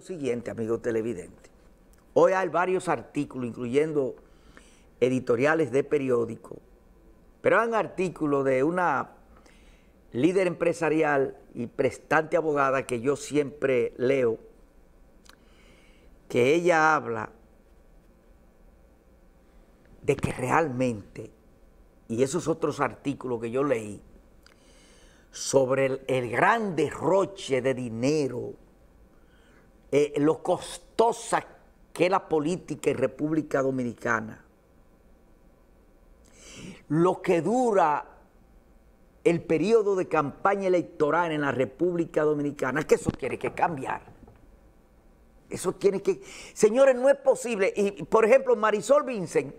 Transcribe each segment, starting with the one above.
siguiente, amigo televidente. Hoy hay varios artículos, incluyendo editoriales de periódico, pero hay un artículo de una líder empresarial y prestante abogada que yo siempre leo, que ella habla de que realmente, y esos otros artículos que yo leí, sobre el, el gran derroche de dinero eh, lo costosa que es la política en República Dominicana, lo que dura el periodo de campaña electoral en la República Dominicana, que eso tiene que cambiar. Eso tiene que... Señores, no es posible. Y, por ejemplo, Marisol Vincent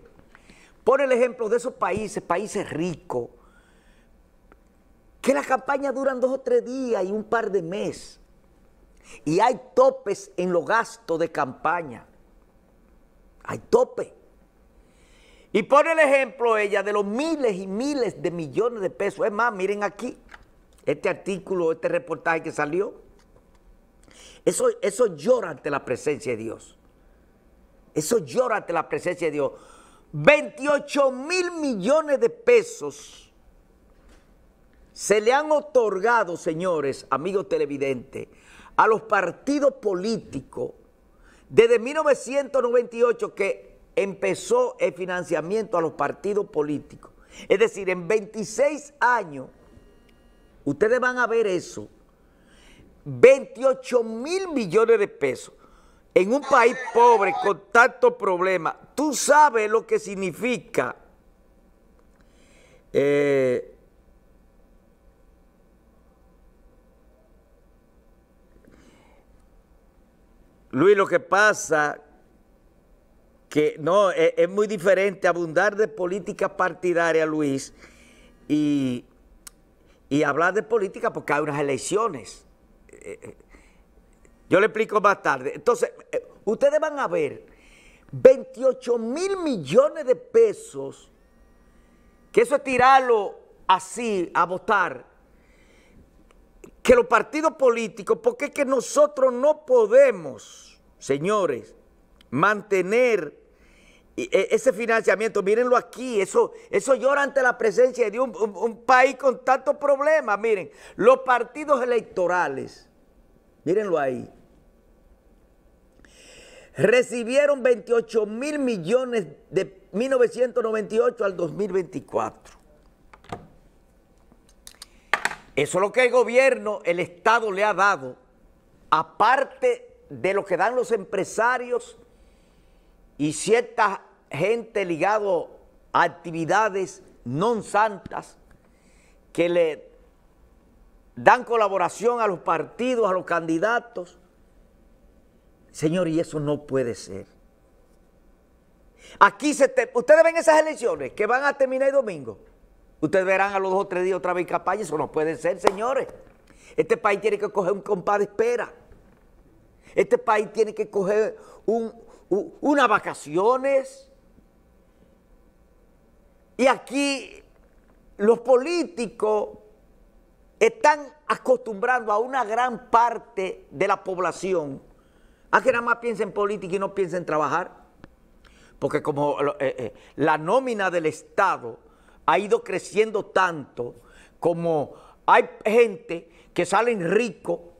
pone el ejemplo de esos países, países ricos, que las campañas duran dos o tres días y un par de meses. Y hay topes en los gastos de campaña. Hay tope. Y pone el ejemplo ella de los miles y miles de millones de pesos. Es más, miren aquí, este artículo, este reportaje que salió. Eso, eso llora ante la presencia de Dios. Eso llora ante la presencia de Dios. 28 mil millones de pesos se le han otorgado, señores, amigos televidentes, a los partidos políticos desde 1998 que empezó el financiamiento a los partidos políticos. Es decir, en 26 años, ustedes van a ver eso, 28 mil millones de pesos. En un país pobre con tantos problemas, tú sabes lo que significa eh, Luis, lo que pasa que no, e, es, muy diferente abundar de política partidaria, Luis, y, y hablar de política porque hay unas elecciones. Eh, eh, yo le explico más tarde. Entonces, eh, ustedes van a ver 28 mil millones de pesos, que eso es tirarlo así, a votar, que los partidos políticos, porque es que nosotros no podemos, señores, mantener eh, eh, ese financiamiento, mírenlo aquí, eso, eso llora ante la presencia de un, país con tantos problemas, miren, los partidos electorales, mírenlo ahí, recibieron 28 mil millones de 1998 al 2024. Eso es lo que el gobierno, el Estado le ha dado, aparte de lo que dan los empresarios y cierta gente ligado a actividades non santas que le dan colaboración a los partidos, a los candidatos. Señor, y eso no puede ser. Aquí se... Ustedes ven esas elecciones que van a terminar el domingo. Ustedes verán a los dos o tres días otra vez capaz, eso no puede ser, señores. Este país tiene que coger un compás de espera. Este país tiene que coger unas vacaciones. Y aquí los políticos están acostumbrando a una gran parte de la población a que nada más piensen en política y no piensen en trabajar. Porque como eh, eh, la nómina del Estado ha ido creciendo tanto como hay gente que salen rico,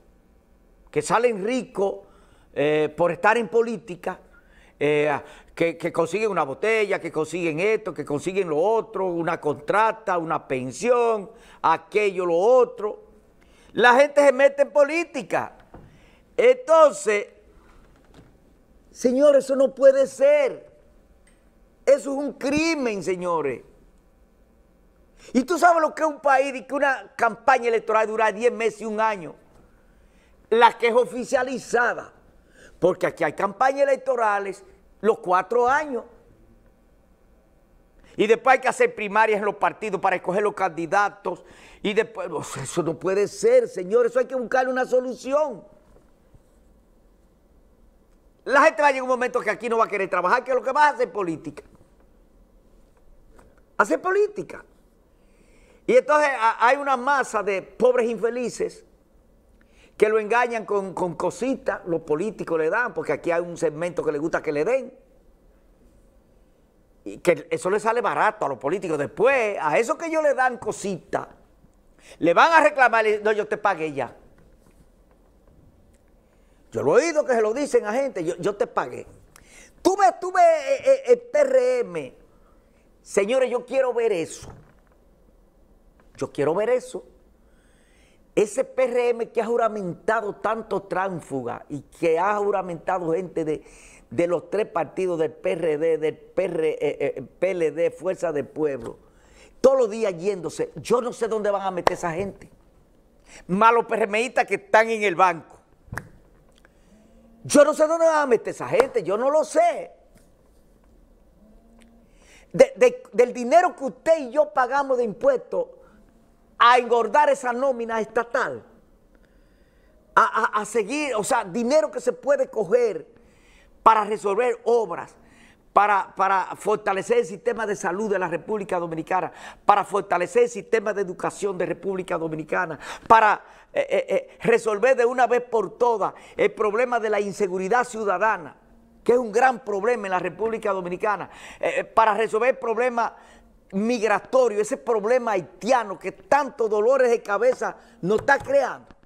que salen rico eh, por estar en política, eh, que, que, consiguen una botella, que consiguen esto, que consiguen lo otro, una contrata, una pensión, aquello, lo otro. La gente se mete en política. Entonces, señores, eso no puede ser. Eso es un crimen, señores. Y tú sabes lo que es un país y que una campaña electoral dura 10 meses y un año. La que es oficializada. Porque aquí hay campañas electorales los cuatro años. Y después hay que hacer primarias en los partidos para escoger los candidatos. Y después, eso no puede ser, señores, eso hay que buscarle una solución. La gente va a llegar un momento que aquí no va a querer trabajar, que lo que va a hacer política. Hacer política. Y entonces hay una masa de pobres infelices que lo engañan con, cositas, los políticos le dan, porque aquí hay un segmento que le gusta que le den. Y que eso le sale barato a los políticos. Después, a esos que ellos le dan cositas, le van a reclamar, no, yo te pagué ya. Yo lo he oído que se lo dicen a gente, yo, te pagué. Tú ves, tú ves eh, eh, el PRM. Señores, yo quiero ver eso. Yo quiero ver eso. Ese PRM que ha juramentado tanto tránfuga y que ha juramentado gente de, los tres partidos del PRD, del PLD, eh, eh, Fuerza del Pueblo, todos los días yéndose, yo no sé dónde van a meter esa gente. Malos PRMistas que están en el banco. Yo no sé dónde van a meter esa gente, yo no lo sé. del dinero que usted y yo pagamos de impuestos, a engordar esa nómina estatal, a, a seguir, o sea, dinero que se puede coger para resolver obras, para, para, fortalecer el sistema de salud de la República Dominicana, para fortalecer el sistema de educación de República Dominicana, para eh, eh, eh, resolver de una vez por todas el problema de la inseguridad ciudadana, que es un gran problema en la República Dominicana, para resolver problemas migratorio, ese problema haitiano que tantos dolores de cabeza nos está creando.